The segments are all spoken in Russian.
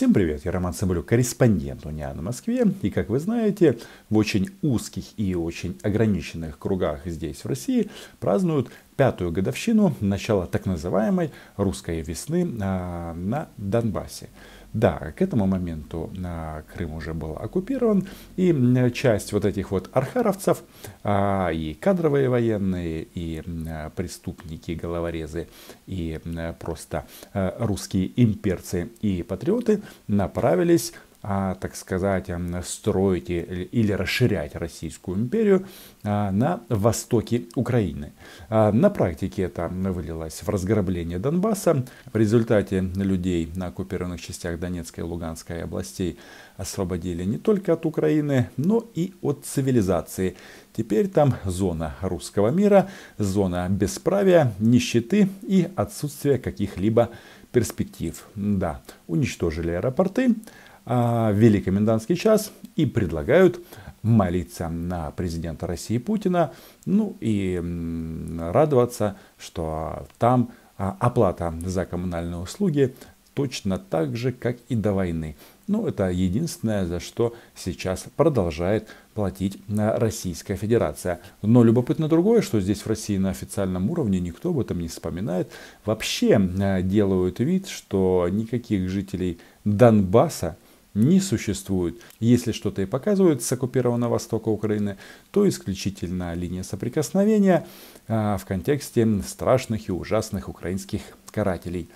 Всем привет, я Роман Соболюк, корреспондент Униана в Москве. И как вы знаете, в очень узких и очень ограниченных кругах здесь, в России, празднуют пятую годовщину начала так называемой русской весны а, на Донбассе. Да, к этому моменту а, Крым уже был оккупирован, и часть вот этих вот архаровцев, а, и кадровые военные, и а, преступники, головорезы, и просто русские имперцы и патриоты направились а, так сказать, строить или расширять Российскую империю а, на востоке Украины. А, на практике это вылилось в разграбление Донбасса. В результате людей на оккупированных частях Донецкой и Луганской областей освободили не только от Украины, но и от цивилизации. Теперь там зона русского мира, зона бесправия, нищеты и отсутствия каких-либо перспектив. Да, уничтожили аэропорты, а, в Великий комендантский час и предлагают молиться на президента России Путина, ну и радоваться, что там а, оплата за коммунальные услуги точно так же, как и до войны. Ну, это единственное, за что сейчас продолжает платить а, Российская Федерация. Но любопытно другое, что здесь в России на официальном уровне никто об этом не вспоминает. Вообще делают вид, что никаких жителей Донбасса не существует. Если что-то и показывают с оккупированного востока Украины, то исключительно линия соприкосновения а, в контексте страшных и ужасных украинских карателей.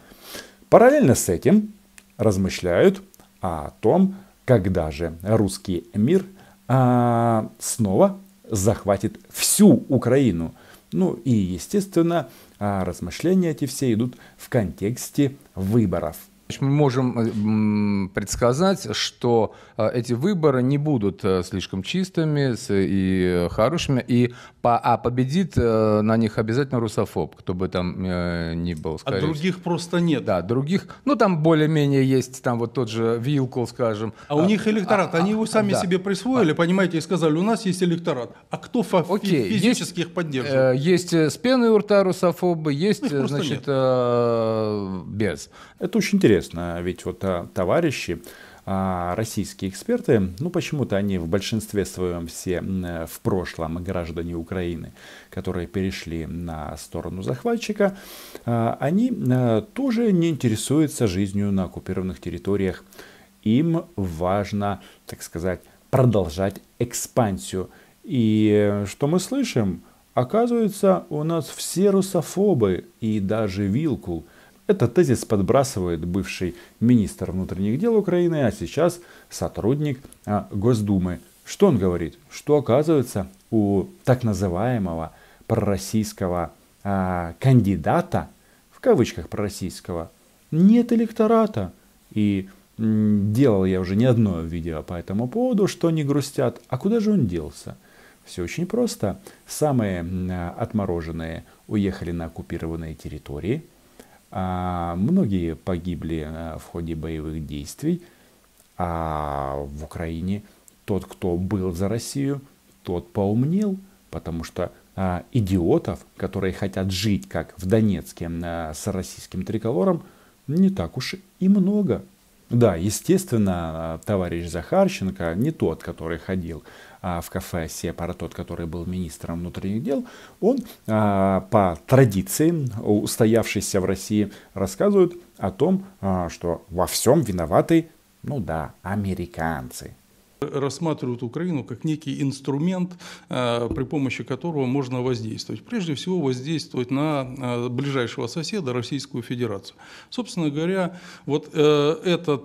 Параллельно с этим размышляют о том, когда же русский мир а, снова захватит всю Украину. Ну и, естественно, а, размышления эти все идут в контексте выборов – мы можем э, предсказать, что э, эти выборы не будут э, слишком чистыми и хорошими, и по, а победит на них обязательно русофоб, кто бы там ни был. А других всего. просто нет. Да, других, ну там более-менее есть, там вот тот же Вилкул, скажем. А, а у них а, электорат, а, они его сами да. себе присвоили, а, понимаете, и сказали, у нас есть электорат. А кто фа- Окей, физически есть, их поддерживает? Есть с пеной у рта русофобы, есть, ну, значит, нет. без. Это очень интересно интересно, а ведь вот а, товарищи, а, российские эксперты, ну почему-то они в большинстве своем все в прошлом граждане Украины, которые перешли на сторону захватчика, они тоже не интересуются жизнью на оккупированных территориях. Им важно, так сказать, продолжать экспансию. И что мы слышим? Оказывается, у нас все русофобы и даже Вилкул – этот тезис подбрасывает бывший министр внутренних дел Украины, а сейчас сотрудник а, Госдумы. Что он говорит? Что оказывается у так называемого пророссийского а, кандидата, в кавычках пророссийского, нет электората. И делал я уже не одно видео по этому поводу, что они грустят. А куда же он делся? Все очень просто. Самые отмороженные уехали на оккупированные территории – а, многие погибли э, в ходе боевых действий, а в Украине тот, кто был за Россию, тот поумнел, потому что а, идиотов, которые хотят жить, как в Донецке э, с российским триколором, не так уж и много. Да, естественно, э, товарищ Захарченко не тот, который ходил а, в кафе Сепара, тот, который был министром внутренних дел, он а, по традиции, устоявшейся в России, рассказывает о том, а, что во всем виноваты, ну да, американцы рассматривают Украину как некий инструмент, э, при помощи которого можно воздействовать. Прежде всего воздействовать на э, ближайшего соседа, Российскую Федерацию. Собственно говоря, вот э, этот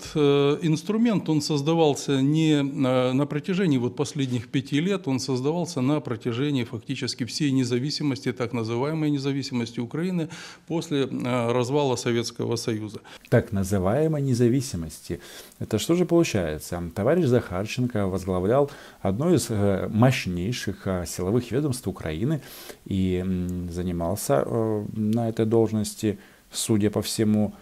инструмент, он создавался не на протяжении вот последних пяти лет, он создавался на протяжении фактически всей независимости, так называемой независимости Украины после развала Советского Союза. Так называемой независимости. Это что же получается? Товарищ Захарченко Порошенко возглавлял одно из э, мощнейших э, силовых ведомств Украины и занимался э, на этой должности, судя по всему,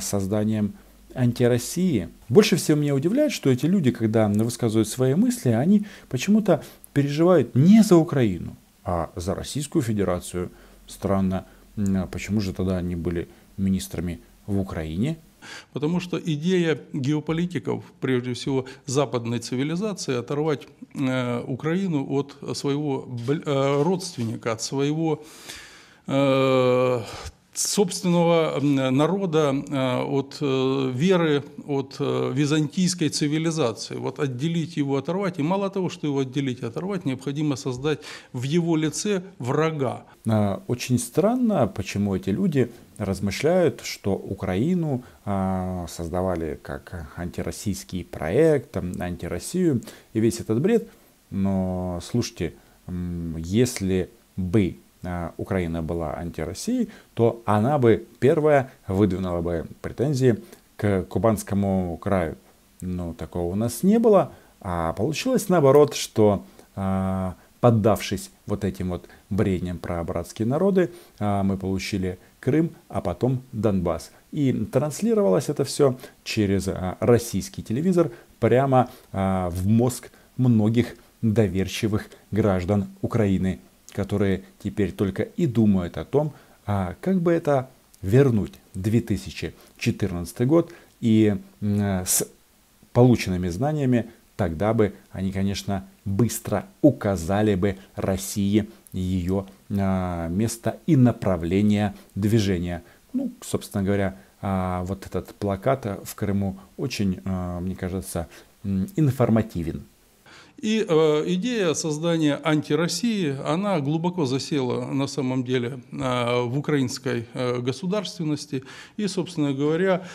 созданием антироссии. Больше всего меня удивляет, что эти люди, когда высказывают свои мысли, они почему-то переживают не за Украину, а за Российскую Федерацию. Странно, а почему же тогда они были министрами в Украине, Потому что идея геополитиков, прежде всего западной цивилизации, оторвать э, Украину от своего э, родственника, от своего э, собственного народа э, от э, веры, от э, византийской цивилизации. Вот отделить его, оторвать. И мало того, что его отделить, оторвать, необходимо создать в его лице врага. А, очень странно, почему эти люди размышляют, что Украину а, создавали как антироссийский проект, антироссию и весь этот бред. Но слушайте, если бы Э, Украина была антироссией, то она бы первая выдвинула бы претензии к Кубанскому краю. Но такого у нас не было. А получилось наоборот, что э, поддавшись вот этим вот бредням про братские народы, э, мы получили Крым, а потом Донбасс. И транслировалось это все через российский телевизор прямо в мозг многих доверчивых граждан Украины которые теперь только и думают о том, а как бы это вернуть 2014 год и э, с полученными знаниями тогда бы они, конечно, быстро указали бы России ее а, место и направление движения. Ну, собственно говоря, а, вот этот плакат в Крыму очень, э, мне кажется, информативен. И э, идея создания антироссии, она глубоко засела на самом деле э, в украинской э, государственности. И, собственно говоря,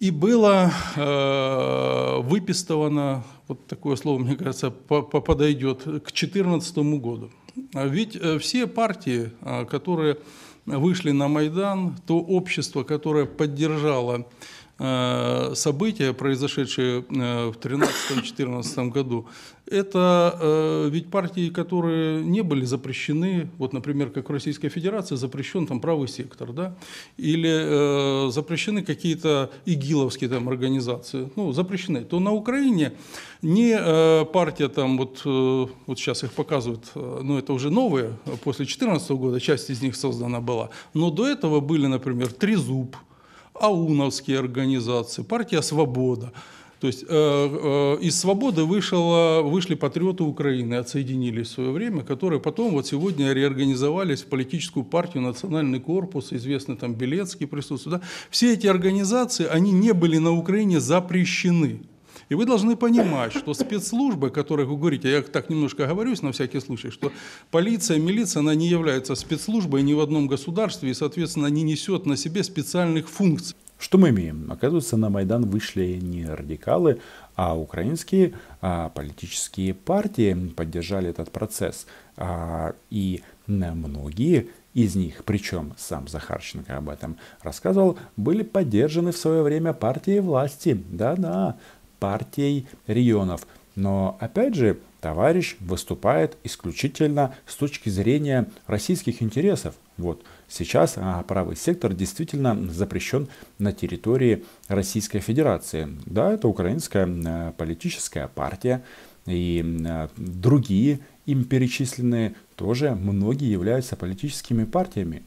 и было э, выпистовано, вот такое слово, мне кажется, по подойдет к 2014 году. А ведь э, все партии, э, которые вышли на Майдан, то общество, которое поддержало Э, события, произошедшие э, в 2013-2014 году, это э, ведь партии, которые не были запрещены, вот, например, как в Российской Федерации запрещен там правый сектор, да, или э, запрещены какие-то игиловские там организации, ну, запрещены, то на Украине не партия там, вот, вот сейчас их показывают, но это уже новые, после 2014 года часть из них создана была, но до этого были, например, «Трезуб», ауновские организации, партия «Свобода». То есть э, э, из свободы вышло, вышли патриоты Украины, отсоединились в свое время, которые потом вот сегодня реорганизовались в политическую партию, национальный корпус, известный там Белецкий присутствует. Да? Все эти организации, они не были на Украине запрещены. И вы должны понимать, что спецслужбы, о которых вы говорите, я так немножко оговорюсь на всякий случай, что полиция, милиция, она не является спецслужбой ни в одном государстве, и, соответственно, не несет на себе специальных функций. Что мы имеем? Оказывается, на Майдан вышли не радикалы, а украинские а, политические партии поддержали этот процесс. А, и многие из них, причем сам Захарченко об этом рассказывал, были поддержаны в свое время партией власти. Да-да, партий регионов. Но опять же, товарищ выступает исключительно с точки зрения российских интересов. Вот. Сейчас а, правый сектор действительно запрещен на территории Российской Федерации. Да, это украинская а, политическая партия и а, другие им перечисленные тоже многие являются политическими партиями.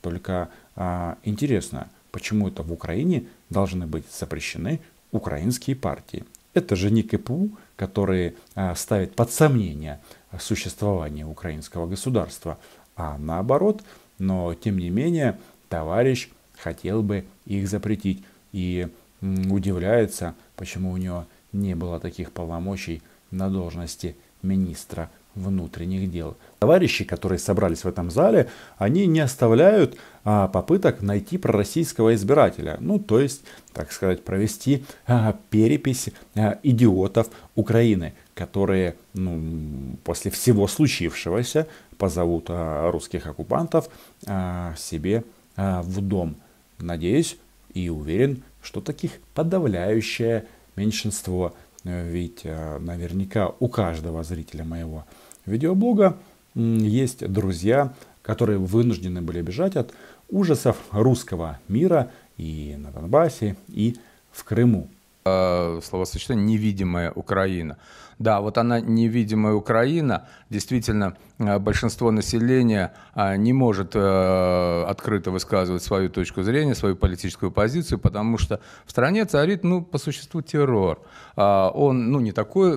Только а, интересно, почему это в Украине должны быть запрещены украинские партии. Это же не КПУ, которые а, ставят под сомнение существование украинского государства, а наоборот, но тем не менее товарищ хотел бы их запретить и удивляется, почему у него не было таких полномочий на должности министра внутренних дел. Товарищи, которые собрались в этом зале, они не оставляют а, попыток найти пророссийского избирателя. Ну, то есть, так сказать, провести а, перепись а, идиотов Украины, которые ну, после всего случившегося позовут а, русских оккупантов а, себе а, в дом. Надеюсь и уверен, что таких подавляющее меньшинство. Э, ведь а, наверняка у каждого зрителя моего видеоблога есть друзья, которые вынуждены были бежать от ужасов русского мира и на Донбассе, и в Крыму э, словосочетание «невидимая Украина». Да, вот она невидимая Украина. Действительно, э, большинство населения э, не может э, открыто высказывать свою точку зрения, свою политическую позицию, потому что в стране царит, ну, по существу террор. А, он, ну, не такой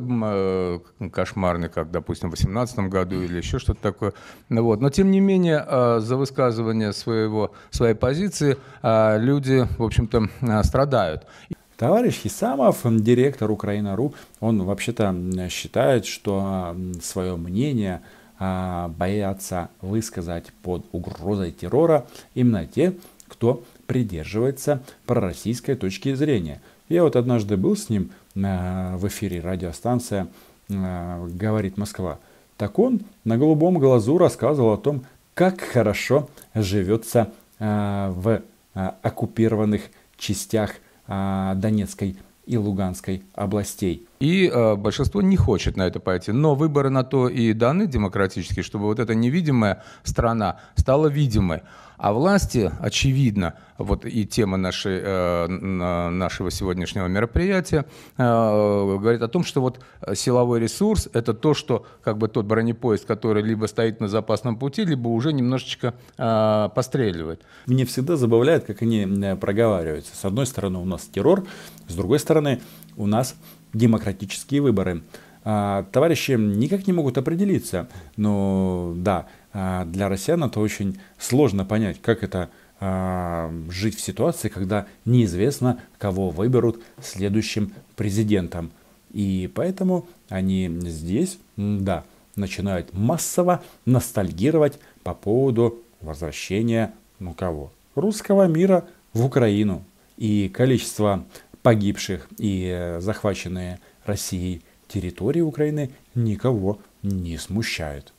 кошмарный, как, допустим, в 18 году или еще что-то такое. Ну вот. Но, тем не менее, за высказывание своего, своей позиции люди, в общем-то, страдают. Товарищ Хисамов, директор Украина.ру, он вообще-то считает, что а, свое мнение а, боятся высказать под угрозой террора именно те, кто придерживается пророссийской точки зрения. Я вот однажды был с ним а, в эфире радиостанция «Говорит Москва». Так он на голубом глазу рассказывал о том, как хорошо живется в оккупированных частях а, Донецкой и Луганской областей. И э, большинство не хочет на это пойти. Но выборы на то и даны демократические, чтобы вот эта невидимая страна стала видимой. А власти, очевидно, вот и тема нашей, э, нашего сегодняшнего мероприятия э, говорит о том, что вот силовой ресурс — это то, что как бы тот бронепоезд, который либо стоит на запасном пути, либо уже немножечко э, постреливает. Мне всегда забавляет, как они проговариваются. С одной стороны у нас террор, с другой стороны у нас демократические выборы. А, товарищи никак не могут определиться, но да, а, для россиян это очень сложно понять, как это а, жить в ситуации, когда неизвестно, кого выберут следующим президентом. И поэтому они здесь, да, начинают массово ностальгировать по поводу возвращения, ну кого? Русского мира в Украину. И количество погибших и э, захваченные Россией территории Украины никого не смущает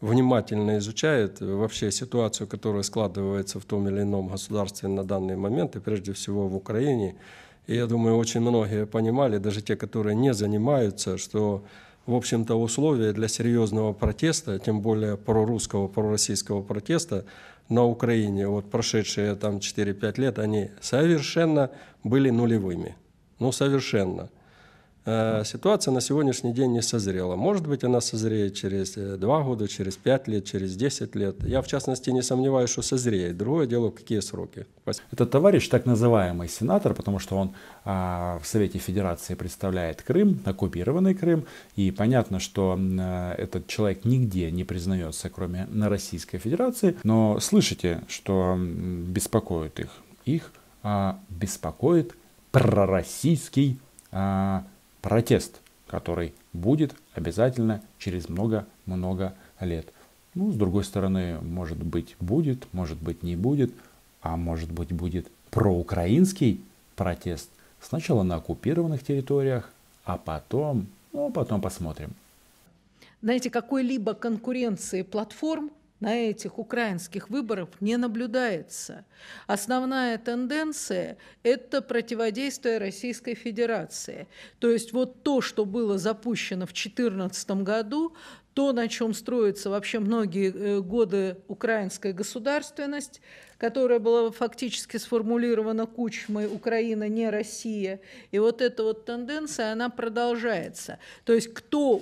внимательно изучает вообще ситуацию, которая складывается в том или ином государстве на данный момент, и прежде всего в Украине. И я думаю, очень многие понимали, даже те, которые не занимаются, что в общем-то, условия для серьезного протеста, тем более прорусского, пророссийского протеста на Украине, вот прошедшие там 4-5 лет, они совершенно были нулевыми. Ну, совершенно. Э, ситуация на сегодняшний день не созрела. Может быть, она созреет через э, два года, через пять лет, через десять лет. Я, в частности, не сомневаюсь, что созреет. Другое дело, какие сроки. Этот товарищ, так называемый сенатор, потому что он э, в Совете Федерации представляет Крым, оккупированный Крым, и понятно, что э, этот человек нигде не признается, кроме на Российской Федерации, но слышите, что беспокоит их? Их а, беспокоит пророссийский а, протест, который будет обязательно через много-много лет. Ну, с другой стороны, может быть, будет, может быть, не будет, а может быть, будет проукраинский протест. Сначала на оккупированных территориях, а потом, ну, потом посмотрим знаете, какой-либо конкуренции платформ на этих украинских выборах не наблюдается. Основная тенденция – это противодействие Российской Федерации. То есть вот то, что было запущено в 2014 году, то, на чем строится вообще многие э, годы украинская государственность, которая была фактически сформулирована Кучмой «Украина не Россия». И вот эта вот тенденция, она продолжается. То есть кто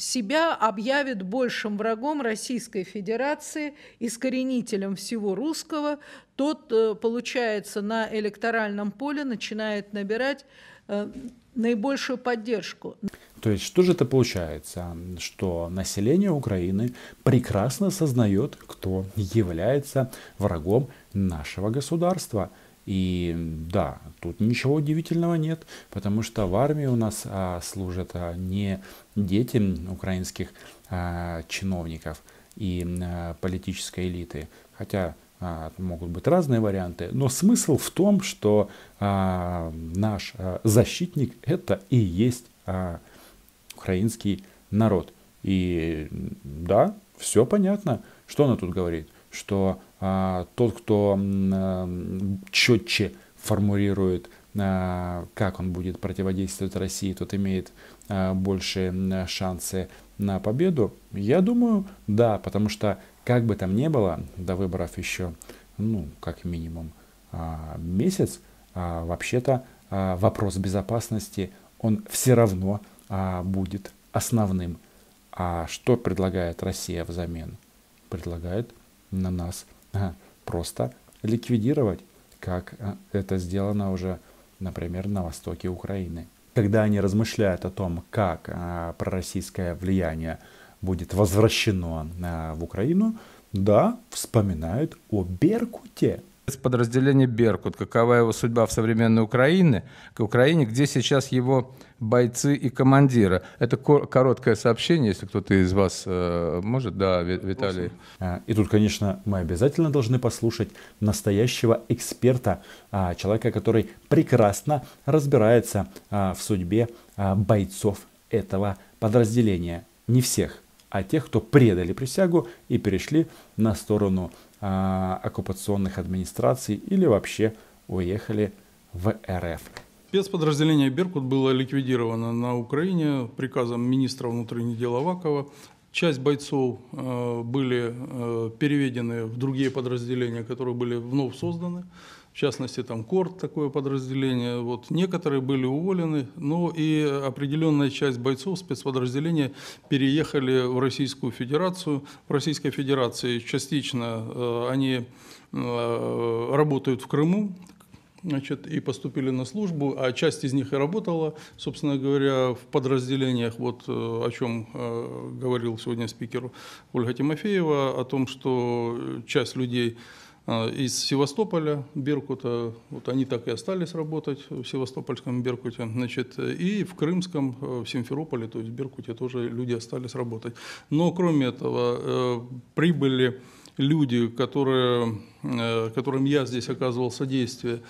себя объявит большим врагом Российской Федерации, искоренителем всего русского, тот, э, получается, на электоральном поле начинает набирать э, наибольшую поддержку. То есть что же это получается? Что население Украины прекрасно сознает, кто является врагом нашего государства – и да, тут ничего удивительного нет, потому что в армии у нас а, служат а, не дети украинских а, чиновников и а, политической элиты, хотя а, могут быть разные варианты, но смысл в том, что а, наш а, защитник это и есть а, украинский народ. И да, все понятно, что она тут говорит – что а, тот, кто а, четче формулирует, а, как он будет противодействовать России, тот имеет а, больше шансы на победу? Я думаю, да, потому что как бы там ни было, до выборов еще, ну, как минимум а, месяц, а, вообще-то а, вопрос безопасности, он все равно а, будет основным. А что предлагает Россия взамен? Предлагает на нас а, просто ликвидировать, как а, это сделано уже, например, на востоке Украины. Когда они размышляют о том, как а, пророссийское влияние будет возвращено в Украину, да, вспоминают о Беркуте, подразделение «Беркут». Какова его судьба в современной Украине, к Украине, где сейчас его бойцы и командиры? Это короткое сообщение, если кто-то из вас э, может. Да, Виталий. А, и тут, конечно, мы обязательно должны послушать настоящего эксперта, а, человека, который прекрасно разбирается а, в судьбе бойцов этого подразделения. Не всех, а тех, кто предали присягу и перешли на сторону а, оккупационных администраций или вообще уехали в РФ. Спецподразделение «Беркут» было ликвидировано на Украине приказом министра внутренних дел Авакова. Часть бойцов а, были а, переведены в другие подразделения, которые были вновь созданы в частности, там КОРТ, такое подразделение. Вот. Некоторые были уволены, но и определенная часть бойцов спецподразделения переехали в Российскую Федерацию. В Российской Федерации частично э, они э, работают в Крыму, значит, и поступили на службу, а часть из них и работала, собственно говоря, в подразделениях, вот э, о чем э, говорил сегодня спикер Ольга Тимофеева, о том, что часть людей а, из Севастополя, Беркута, вот они так и остались работать в Севастопольском Беркуте, значит, и в Крымском, э, в Симферополе, то есть в Беркуте тоже люди остались работать. Но кроме этого э, прибыли люди, которые, э, которым я здесь оказывал содействие,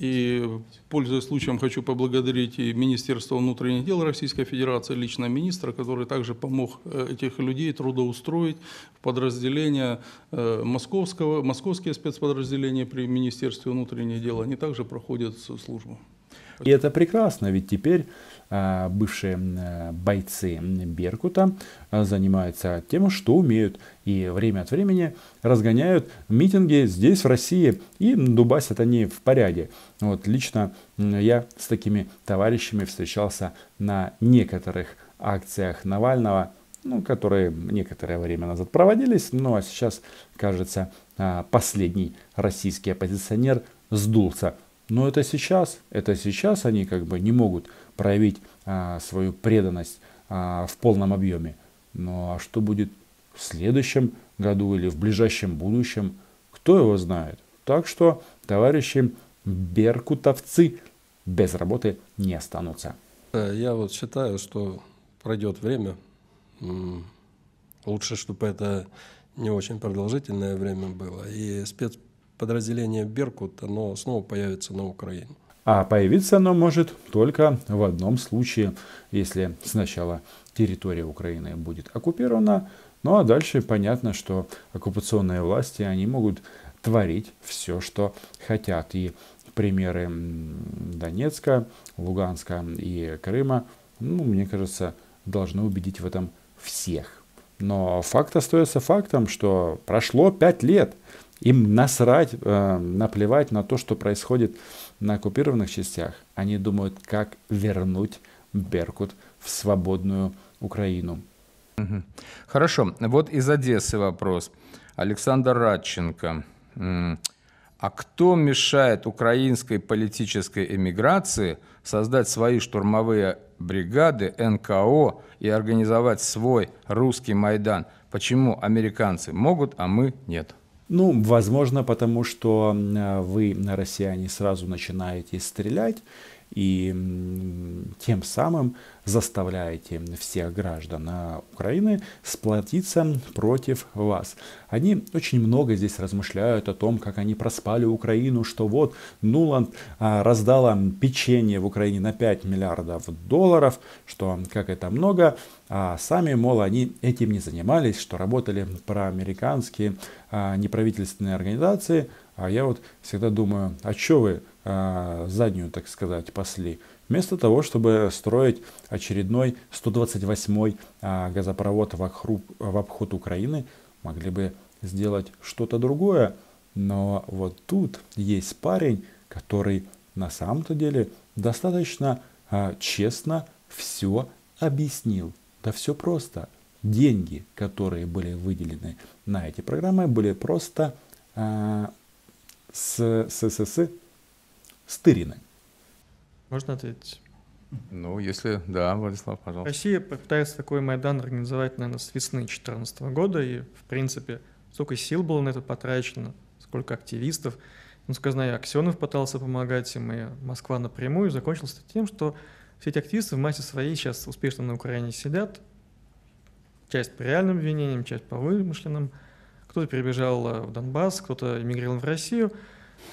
и, пользуясь случаем, хочу поблагодарить и Министерство внутренних дел Российской Федерации, лично министра, который также помог э, этих людей трудоустроить в подразделения э, московского, московские спецподразделения при Министерстве внутренних дел. Они также проходят службу. И это прекрасно, ведь теперь Э, бывшие э, бойцы Беркута э, занимаются тем, что умеют, и время от времени разгоняют митинги здесь, в России, и дубасят они в порядке. Вот лично я с такими товарищами встречался на некоторых акциях Навального, ну, которые некоторое время назад проводились, ну а сейчас, кажется, последний российский оппозиционер сдулся. Но это сейчас, это сейчас они как бы не могут проявить а, свою преданность а, в полном объеме. Ну а что будет в следующем году или в ближайшем будущем, кто его знает. Так что, товарищи беркутовцы, без работы не останутся. Э, я вот считаю, что пройдет время. Лучше, чтобы это не очень продолжительное время было. И спецподразделение «Беркут», оно снова появится на Украине. А появиться оно может только в одном случае, если сначала территория Украины будет оккупирована, ну а дальше понятно, что оккупационные власти, они могут творить все, что хотят. И примеры Донецка, Луганска и Крыма, ну, мне кажется, должны убедить в этом всех. Но факт остается фактом, что прошло пять лет. Им насрать, э, наплевать на то, что происходит на оккупированных частях, они думают, как вернуть Беркут в свободную Украину. Хорошо. Вот из Одессы вопрос. Александр Радченко. А кто мешает украинской политической эмиграции создать свои штурмовые бригады, НКО и организовать свой русский Майдан? Почему американцы могут, а мы нет? Ну, возможно, потому что э, вы, э, россияне, сразу начинаете стрелять, и тем самым заставляете всех граждан а, Украины сплотиться против вас. Они очень много здесь размышляют о том, как они проспали Украину, что вот Нуланд а, раздала печенье в Украине на 5 миллиардов долларов, что как это много, а сами, мол, они этим не занимались, что работали проамериканские а, неправительственные организации, а я вот всегда думаю, а что вы а, заднюю, так сказать, пасли? Вместо того, чтобы строить очередной 128-й а, газопровод в, охру, в обход Украины, могли бы сделать что-то другое. Но вот тут есть парень, который на самом-то деле достаточно а, честно все объяснил. Да все просто. Деньги, которые были выделены на эти программы, были просто а, с ССС стырены. Можно ответить? Ну, если да, Владислав, пожалуйста. Россия пытается такой Майдан организовать, наверное, с весны 2014 года, и, в принципе, сколько сил было на это потрачено, сколько активистов. Ну, знаю, Аксенов пытался помогать им, и Москва напрямую закончилось это тем, что все эти активисты в массе своей сейчас успешно на Украине сидят, часть по реальным обвинениям, часть по вымышленным – кто-то перебежал э, в Донбасс, кто-то эмигрировал в Россию. То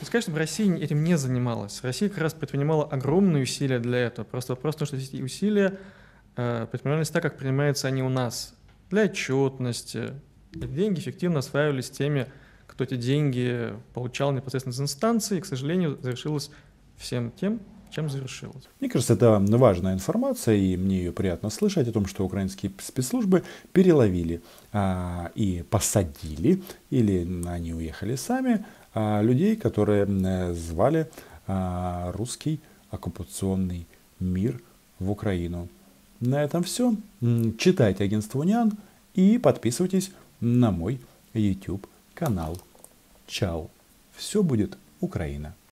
есть, конечно, России этим не занималась. Россия как раз предпринимала огромные усилия для этого. Просто вопрос в том, что эти усилия э, предпринимались так, как принимаются они у нас. Для отчетности. Эти деньги эффективно осваивались теми, кто эти деньги получал непосредственно из инстанции. И, к сожалению, завершилось всем тем, чем завершилось? Мне кажется, это важная информация, и мне ее приятно слышать о том, что украинские спецслужбы переловили а, и посадили, или они уехали сами, а, людей, которые звали а, русский оккупационный мир в Украину. На этом все. Читайте агентство Униан и подписывайтесь на мой YouTube канал. Чао. Все будет Украина.